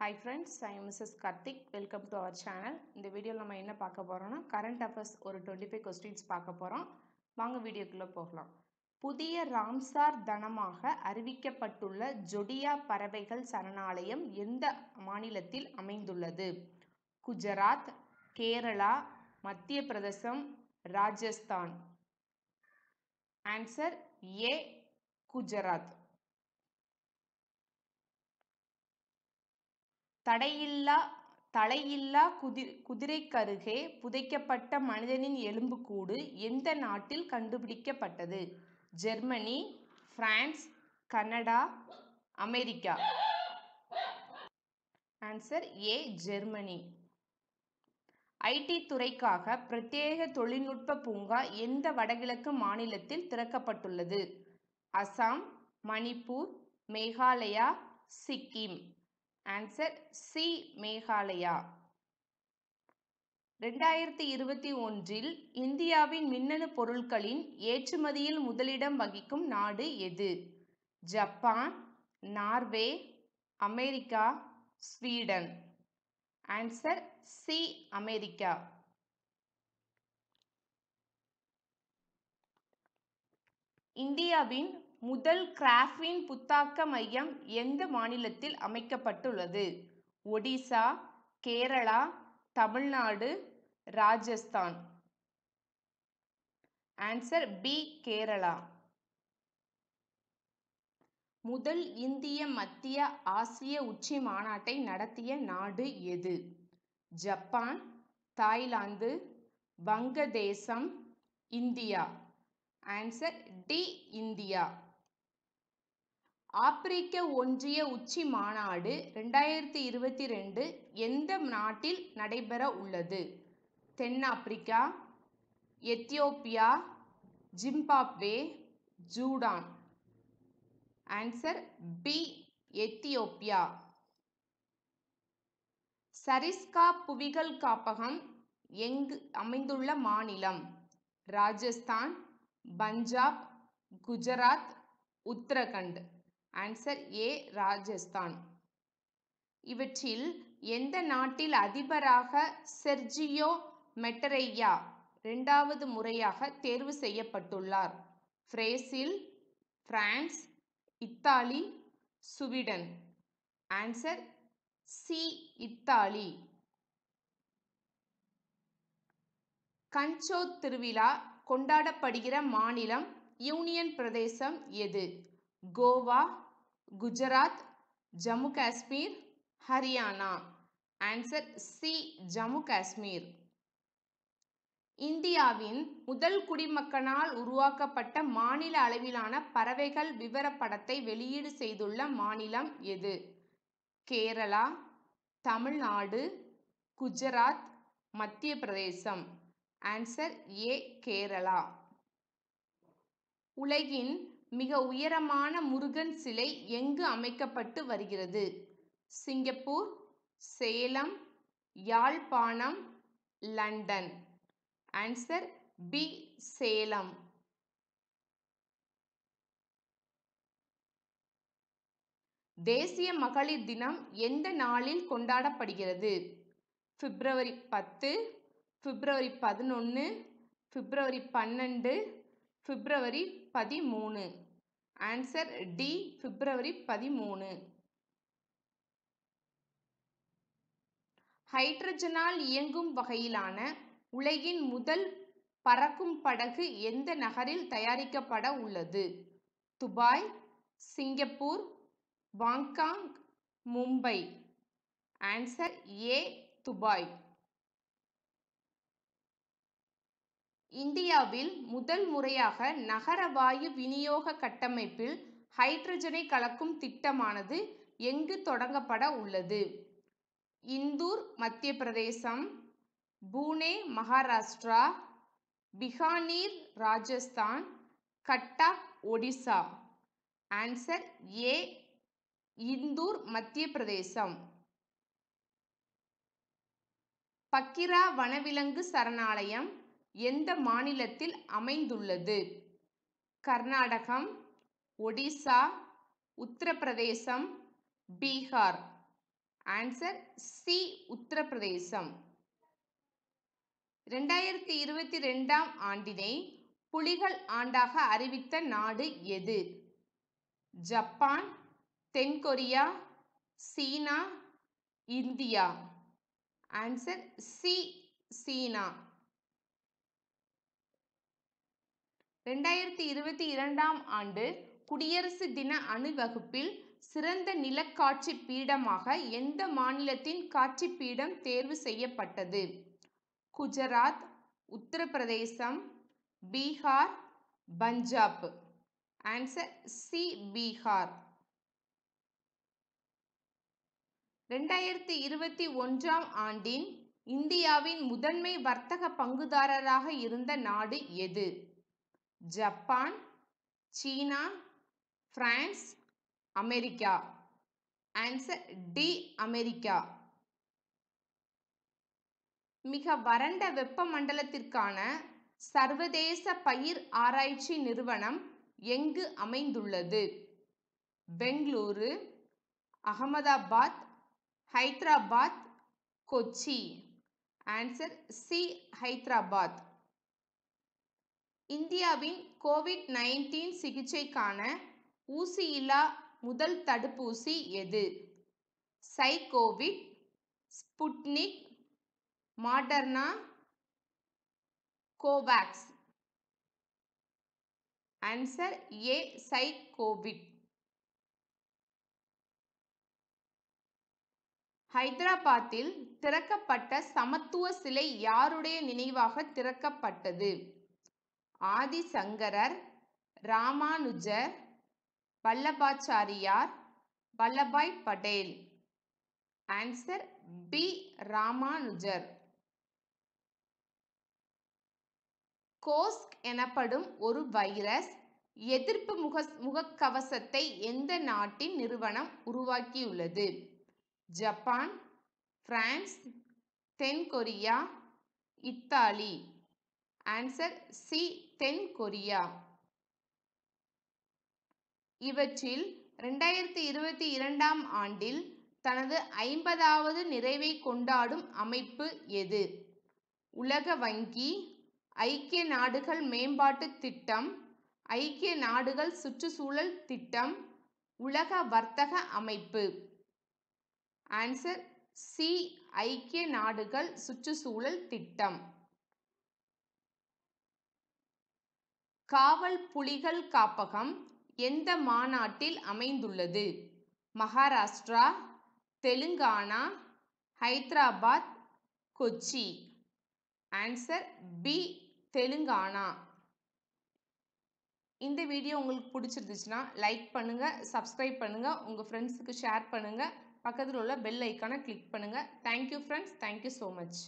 hi friends I Mrs Karthik welcome to our channel இந்த வீடியோவில் நம்ம என்ன பார்க்க போகிறோம்னா கரண்ட் அஃபேர்ஸ் ஒரு டுவெண்ட்டி ஃபைவ் கொஸ்டின்ஸ் பார்க்க போகிறோம் வாங்க வீடியோக்குள்ளே போகலாம் புதிய ராம்சார் தனமாக அறிவிக்கப்பட்டுள்ள ஜொடியா பறவைகள் சரணாலயம் எந்த மாநிலத்தில் அமைந்துள்ளது குஜராத் கேரளா மத்திய பிரதேசம் ராஜஸ்தான் ஆன்சர் ஏ குஜராத் தடையில்லா தலையில்லா குதி குதிரைக்கருகே புதைக்கப்பட்ட மனிதனின் எலும்புக்கூடு எந்த நாட்டில் கண்டுபிடிக்கப்பட்டது Germany France Canada America answer A Germany IT துறைக்காக பிரத்யேக தொழில்நுட்ப பூங்கா எந்த வடகிழக்கு மாநிலத்தில் திறக்கப்பட்டுள்ளது அசாம் மணிப்பூர் மேகாலயா சிக்கிம் ஆன்சர் சி மேகாலயா ரெண்டாயிரத்தி இருபத்தி ஒன்றில் இந்தியாவின் மின்னணு பொருட்களின் ஏற்றுமதியில் முதலிடம் வகிக்கும் நாடு எது Japan Norway America Sweden answer C America இந்தியாவின் முதல் கிராஃபின் புத்தாக்க மையம் எந்த மாநிலத்தில் அமைக்கப்பட்டுள்ளது ஒடிசா கேரளா தமிழ்நாடு ராஜஸ்தான் ஆன்சர் பி கேரளா முதல் இந்திய மத்திய ஆசிய உச்சி மாநாட்டை நடத்திய நாடு எது ஜப்பான் தாய்லாந்து வங்கதேசம் இந்தியா ஆன்சர் டி இந்தியா ஆப்பிரிக்க ஒன்றிய உச்சி மாநாடு ரெண்டாயிரத்தி இருபத்தி ரெண்டு எந்த நாட்டில் நடைபெற உள்ளது தென்னாப்பிரிக்கா Ethiopia Zimbabwe Sudan answer B Ethiopia Sariska புவிகள் காப்பகம் எங்கு அமைந்துள்ள மாநிலம் ராஜஸ்தான் பஞ்சாப் குஜராத் உத்தரகண்ட் ஆன்சர் ஏ ராஜஸ்தான் இவற்றில் எந்த நாட்டில் அதிபராக செர்ஜியோ மெட்டரையா இரண்டாவது முறையாக தேர்வு செய்யப்பட்டுள்ளார் Brazil France Italy Sweden answer C Italy கஞ்சோ திருவிழா கொண்டாடப்படுகிற மாநிலம் யூனியன் பிரதேசம் எது கோவா குஜராத் ஜம்மு காஷ்மீர் ஹரியானா ஆன்சர் சி ஜம்மு காஷ்மீர் இந்தியாவின் முதல் குடிமக்கனால் உருவாக்கப்பட்ட மாநில அளவிலான பறவைகள் விவரப்படத்தை வெளியீடு செய்துள்ள மாநிலம் எது கேரளா தமிழ்நாடு குஜராத் மத்திய பிரதேசம் ஆன்சர் ஏ கேரளா உலகின் மிக உயரமான முருகன் சிலை எங்கு அமைக்கப்பட்டு வருகிறது Singapore Salem Jaffna London answer B Salem தேசிய மகளிர் தினம் எந்த நாளில் கொண்டாடப்படுகிறது பிப்ரவரி பத்து பிப்ரவரி பதினொன்று பிப்ரவரி பன்னெண்டு பிப்ரவரி பதிமூணு ஆன்சர் டி பிப்ரவரி பதிமூணு ஹைட்ரஜனால் இயங்கும் வகையிலான உலகின் முதல் பறக்கும் படகு எந்த நகரில் தயாரிக்கப்பட உள்ளது Dubai Singapore Bangkok Mumbai answer A Dubai இந்தியாவில் முதல் முறையாக நகர வாயு விநியோக கட்டமைப்பில் ஹைட்ரஜனை கலக்கும் திட்டமானது எங்கு தொடங்கப்பட உள்ளது இந்தூர் மத்திய பிரதேசம் பூனே மகாராஷ்டிரா பிகானீர் ராஜஸ்தான் கட்டாக் ஒடிசா ஆன்சர் ஏ இந்தூர் மத்திய பிரதேசம் பக்கிரா வனவிலங்கு சரணாலயம் எந்த மாநிலத்தில் அமைந்துள்ளது கர்நாடகம் ஒடிசா உத்தரப்பிரதேசம் பீகார் ஆன்சர் சி உத்தரப்பிரதேசம் ரெண்டாயிரத்தி இருபத்தி ரெண்டாம் ஆண்டினை புலிகள் ஆண்டாக அறிவித்த நாடு எது ஜப்பான் தென்கொரியா China India answer C China ரெண்டாயிரத்தி இருபத்தி இரண்டாம் ஆண்டு குடியரசு தின அணிவகுப்பில் சிறந்த நிலக்காட்சி பீடமாக எந்த மாநிலத்தின் காட்சி பீடம் தேர்வு செய்யப்பட்டது குஜராத் உத்தரப்பிரதேசம் பீகார் பஞ்சாப் ஆன்சர் சி பீகார் ரெண்டாயிரத்தி இருபத்தி ஒன்றாம் ஆண்டின் இந்தியாவின் முதன்மை வர்த்தக பங்குதாரராக இருந்த நாடு எது Japan China France America answer D America மிக வறண்ட வெப்பமண்டலத்திற்கான சர்வதேச பயிர் ஆராய்ச்சி நிறுவனம் எங்கு அமைந்துள்ளது பெங்களூரு அகமதாபாத் ஹைதராபாத் கொச்சி ஆன்சர் சி ஹைதராபாத் இந்தியாவின் கோவிட் நைன்டீன் சிகிச்சைக்கான ஊசியில்லா முதல் தடுப்பூசி எது ZyCoV Sputnik Moderna Covax answer A ZyCoV ஹைதராபாத்தில் திறக்கப்பட்ட சமத்துவ சிலை யாருடைய நினைவாக திறக்கப்பட்டது ஆதிசங்கரர் ராமானுஜர் வல்லபாச்சாரியார் வல்லபாய் படேல் ஆன்சர் பி ராமானுஜர் கோஸ்க் எனப்படும் ஒரு வைரஸ் எதிர்ப்பு முக முகக்கவசத்தை எந்த நாட்டின் நிறுவனம் உருவாக்கியுள்ளது ஜப்பான் பிரான்ஸ் தென்கொரியா இத்தாலி ஆன்சர் சி தென் கொரியா இவற்றில் ரெண்டாயிரத்தி இருபத்தி இரண்டாம் ஆண்டில் தனது ஐம்பதாவது நிறைவை கொண்டாடும் அமைப்பு எது உலக வங்கி ஐக்கிய நாடுகள் மேம்பாட்டு திட்டம் ஐக்கிய நாடுகள் சுற்றுச்சூழல் திட்டம் உலக வர்த்தக அமைப்பு ஆன்சர் சி ஐக்கிய நாடுகள் சுற்றுச்சூழல் திட்டம் காவல் புலிகள் காப்பகம் எந்த மாநாட்டில் அமைந்துள்ளது மகாராஷ்டிரா தெலுங்கானா ஹைதராபாத் கொச்சி ஆன்சர் பி தெலுங்கானா இந்த வீடியோ உங்களுக்கு பிடிச்சிருந்துச்சுன்னா லைக் பண்ணுங்கள் சப்ஸ்கிரைப் பண்ணுங்கள் உங்கள் ஃப்ரெண்ட்ஸுக்கு ஷேர் பண்ணுங்கள் பக்கத்தில் உள்ள பெல் ஐக்கானை கிளிக் பண்ணுங்கள் thank you friends thank you so much